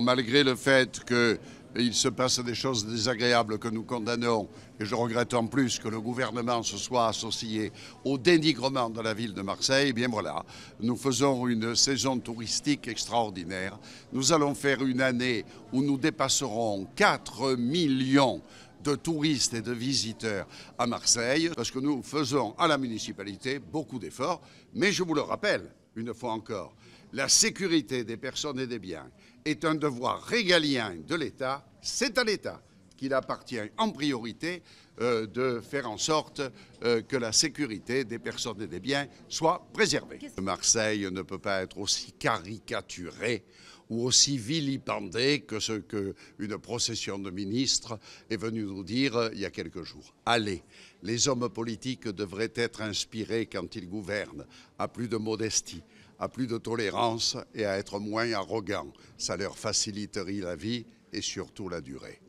Malgré le fait qu'il se passe des choses désagréables que nous condamnons, et je regrette en plus que le gouvernement se soit associé au dénigrement de la ville de Marseille, eh bien voilà, nous faisons une saison touristique extraordinaire. Nous allons faire une année où nous dépasserons 4 millions de touristes et de visiteurs à Marseille, parce que nous faisons à la municipalité beaucoup d'efforts, mais je vous le rappelle, une fois encore, la sécurité des personnes et des biens est un devoir régalien de l'État, c'est à l'État qu'il appartient en priorité euh, de faire en sorte euh, que la sécurité des personnes et des biens soit préservée. Marseille ne peut pas être aussi caricaturée ou aussi vilipendé que ce qu'une procession de ministres est venue nous dire euh, il y a quelques jours. Allez, les hommes politiques devraient être inspirés quand ils gouvernent à plus de modestie, à plus de tolérance et à être moins arrogants. Ça leur faciliterait la vie et surtout la durée.